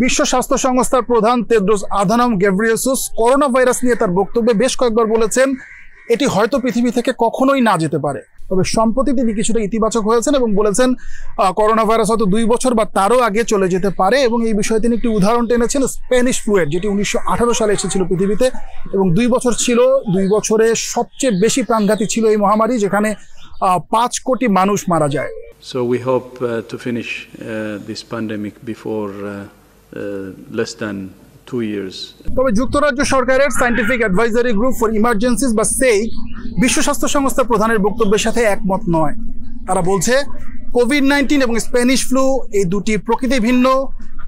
বিশ্ব স্বাস্থ্য সংস্থার প্রধান Tedros Adhanom Ghebreyesus corona virus নিয়ে তার বক্তব্যে বেশ কয়েকবার বলেছেন এটি হয়তো পৃথিবী থেকে কখনোই না যেতে পারে তবে সম্প্রতি তিনি কিছুটা ইতিবাচক হয়েছেন এবং বলেছেন করোনা ভাইরাস হয়তো দুই বছর বা তারও আগে চলে যেতে পারে এবং এই বিষয়ে তিনি একটি উদাহরণ টেনেছেন স্প্যানিশ ফ্লুয়েড যেটি উনিশশো সালে এসেছিল পৃথিবীতে এবং দুই বছর ছিল দুই বছরে সবচেয়ে বেশি প্রাণঘাতী ছিল এই মহামারী যেখানে পাঁচ কোটি মানুষ মারা যায় So we hope uh, to finish uh, this pandemic before uh... Uh, less than two years তবে যুক্তরাজ্য সরকারের scientific advisory group for emergencies বা সেই বিশ্ব স্বাস্থ্য সংস্থা প্রধানের বক্তব্যের সাথে একমত নয় তারা বলছে কোভিড নাইন্টিন এবং স্প্যানিশ ফ্লু এই দুটি প্রকৃতি ভিন্ন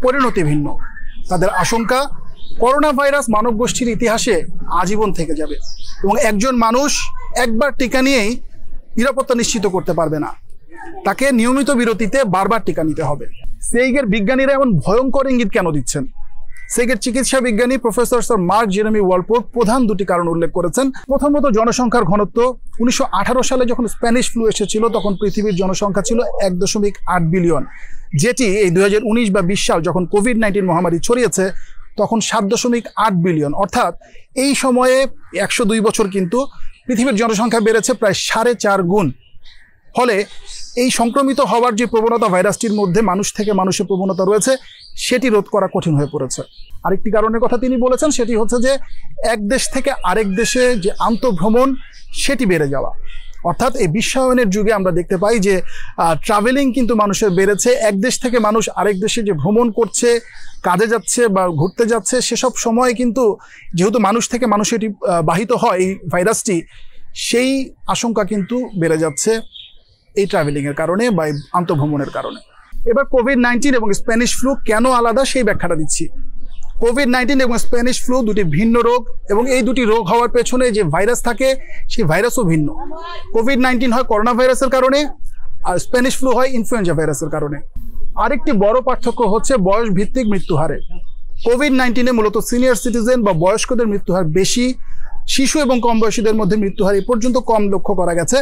পরিণতি ভিন্ন তাদের আশঙ্কা করোনা ভাইরাস মানব গোষ্ঠীর ইতিহাসে আজীবন থেকে যাবে এবং একজন মানুষ একবার টিকা নিয়েই নিরাপত্তা নিশ্চিত করতে পারবে না তাকে নিয়মিত বিরতিতে বারবার টিকা নিতে হবে সেইগের বিজ্ঞানীরা এমন ভয়ঙ্কর ইঙ্গিত কেন দিচ্ছেন সেইগের চিকিৎসা বিজ্ঞানী professor sir Mark Jeremy Walport প্রধান দুটি কারণ উল্লেখ করেছেন প্রথমত জনসংখ্যার ঘনত্ব উনিশশো সালে যখন স্প্যানিশ ফ্লু এসেছিল তখন পৃথিবীর জনসংখ্যা ছিল এক দশমিক আট বিলিয়ন যেটি এই দু বা বিশ সাল যখন কোভিড নাইন্টিন মহামারী ছড়িয়েছে তখন সাত দশমিক আট বিলিয়ন অর্থাৎ এই সময়ে একশো দুই বছর কিন্তু পৃথিবীর জনসংখ্যা বেড়েছে প্রায় সাড়ে চার গুণ ফলে এই সংক্রমিত হওয়ার যে প্রবণতা ভাইরাসটির মধ্যে মানুষ থেকে মানুষের প্রবণতা রয়েছে সেটি রোধ করা কঠিন হয়ে পড়েছে আরেকটি কারণের কথা তিনি বলেছেন সেটি হচ্ছে যে এক দেশ থেকে আরেক দেশে যে আন্তঃভ্রমণ সেটি বেড়ে যাওয়া অর্থাৎ এই বিশ্বায়নের যুগে আমরা দেখতে পাই যে ট্রাভেলিং কিন্তু মানুষের বেড়েছে এক দেশ থেকে মানুষ আরেক দেশে যে ভ্রমণ করছে কাজে যাচ্ছে বা ঘুরতে যাচ্ছে সেসব সময় কিন্তু যেহেতু মানুষ থেকে মানুষ এটি বাহিত হয় এই ভাইরাসটি সেই আশঙ্কা কিন্তু বেড়ে যাচ্ছে এই ট্রাভেলিংয়ের কারণে বা আন্তঃভ্রমণের কারণে এবার কোভিড নাইন্টিন এবং স্প্যানিশ ফ্লু কেন আলাদা সেই ব্যাখ্যাটা দিচ্ছি কোভিড নাইন্টিন এবং স্প্যানিশ ফ্লু দুটি ভিন্ন রোগ এবং এই দুটি রোগ হওয়ার পেছনে যে ভাইরাস থাকে সেই ভাইরাসও ভিন্ন কোভিড নাইন্টিন হয় করোনা ভাইরাসের কারণে আর স্প্যানিশ ফ্লু হয় ইনফ্লুয়েঞ্জা ভাইরাসের কারণে আরেকটি বড় পার্থক্য হচ্ছে বয়স ভিত্তিক মৃত্যু হারে কোভিড নাইন্টিনে মূলত সিনিয়র সিটিজেন বা বয়স্কদের মৃত্যু হার বেশি শিশু এবং কম বয়সীদের মধ্যে মৃত্যু হার এ পর্যন্ত কম লক্ষ্য করা গেছে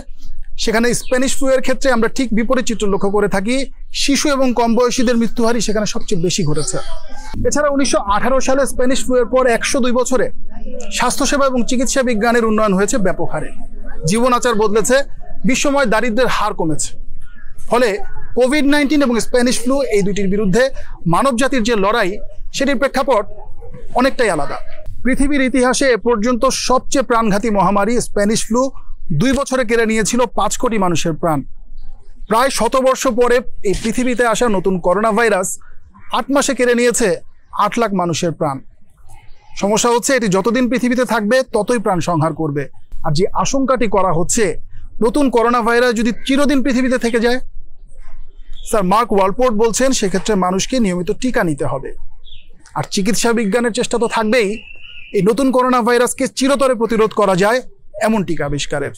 সেখানে স্প্যানিশ ফ্লুয়ের ক্ষেত্রে আমরা ঠিক বিপরীত চিত্র লক্ষ্য করে থাকি শিশু এবং কম বয়সীদের মৃত্যুহারই সেখানে সবচেয়ে বেশি ঘটেছে এছাড়া উনিশশো সালে স্প্যানিশ ফ্লুয়ের পর একশো দুই বছরে স্বাস্থ্যসেবা এবং চিকিৎসা বিজ্ঞানের উন্নয়ন হয়েছে ব্যাপক হারে জীবন আচার বদলেছে বিশ্বময় দারিদ্রের হার কমেছে ফলে কোভিড নাইন্টিন এবং স্প্যানিশ ফ্লু এই দুটির বিরুদ্ধে মানবজাতির যে লড়াই সেটির প্রেক্ষাপট অনেকটাই আলাদা পৃথিবীর ইতিহাসে এ পর্যন্ত সবচেয়ে প্রাণঘাতী মহামারী স্প্যানিশ ফ্লু দুই বছরে কেড়ে নিয়েছিল পাঁচ কোটি মানুষের প্রাণ প্রায় শতবর্ষ পরে এই পৃথিবীতে আসা নতুন করোনা ভাইরাস আট মাসে কেড়ে নিয়েছে আট লাখ মানুষের প্রাণ সমস্যা হচ্ছে এটি যতদিন পৃথিবীতে থাকবে ততই প্রাণ সংহার করবে আর যে আশঙ্কাটি করা হচ্ছে নতুন করোনা ভাইরাস যদি চিরদিন পৃথিবীতে থেকে যায় স্যার মার্ক ওয়ালপোর্ট বলছেন সেক্ষেত্রে মানুষকে নিয়মিত টিকা নিতে হবে আর চিকিৎসা বিজ্ঞানের চেষ্টা তো থাকবেই এই নতুন করোনা ভাইরাসকে চিরতরে প্রতিরোধ করা যায় এমন টিকা আবিষ্কারের